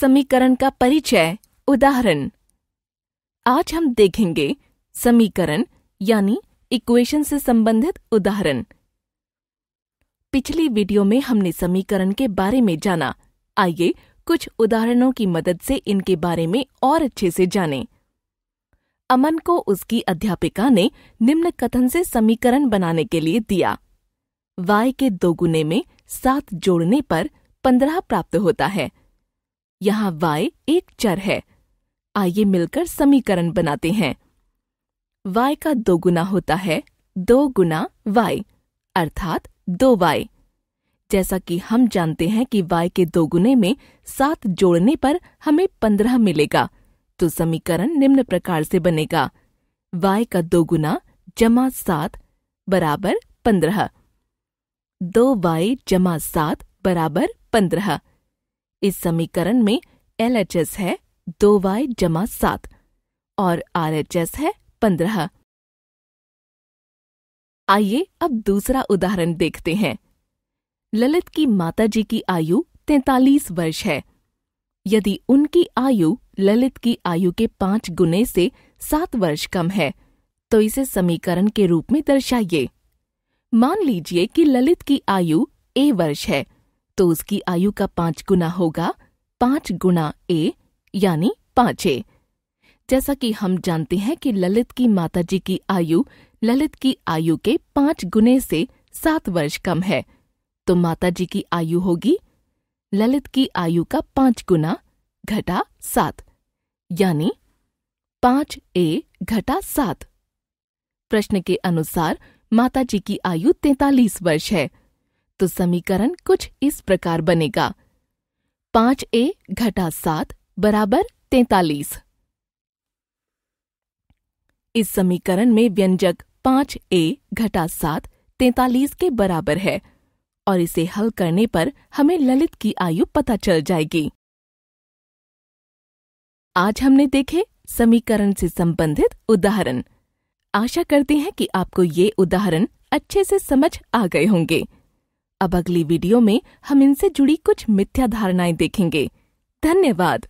समीकरण का परिचय उदाहरण आज हम देखेंगे समीकरण यानी इक्वेशन से संबंधित उदाहरण पिछली वीडियो में हमने समीकरण के बारे में जाना आइए कुछ उदाहरणों की मदद से इनके बारे में और अच्छे से जानें। अमन को उसकी अध्यापिका ने निम्न कथन से समीकरण बनाने के लिए दिया वाई के दोगुने में सात जोड़ने पर पंद्रह प्राप्त होता है यहाँ y एक चर है आइए मिलकर समीकरण बनाते हैं y का दो गुना होता है दो गुना y अर्थात दो y जैसा कि हम जानते हैं कि y के दो गुने में सात जोड़ने पर हमें पंद्रह मिलेगा तो समीकरण निम्न प्रकार से बनेगा y का दो गुना जमा सात बराबर पंद्रह दो वाई जमा सात बराबर पंद्रह इस समीकरण में एल एच एस है दो वाई जमा सात और आर है पंद्रह आइए अब दूसरा उदाहरण देखते हैं ललित की माताजी की आयु तैतालीस वर्ष है यदि उनकी आयु ललित की आयु के पांच गुने से सात वर्ष कम है तो इसे समीकरण के रूप में दर्शाइए मान लीजिए कि ललित की आयु ए वर्ष है तो उसकी आयु का पांच गुना होगा पांच गुना ए यानी पांच ए जैसा कि हम जानते हैं कि ललित की माताजी की आयु ललित की आयु के पांच गुने से सात वर्ष कम है तो माताजी की आयु होगी ललित की आयु का पांच गुना घटा सात यानी पांच ए घटा सात प्रश्न के अनुसार माताजी की आयु तैतालीस वर्ष है तो समीकरण कुछ इस प्रकार बनेगा पांच ए घटा सात बराबर तैतालीस इस समीकरण में व्यंजक पांच ए घटा सात तैतालीस के बराबर है और इसे हल करने पर हमें ललित की आयु पता चल जाएगी आज हमने देखे समीकरण से संबंधित उदाहरण आशा करते हैं कि आपको ये उदाहरण अच्छे से समझ आ गए होंगे अब अगली वीडियो में हम इनसे जुड़ी कुछ मिथ्या धारणाएं देखेंगे धन्यवाद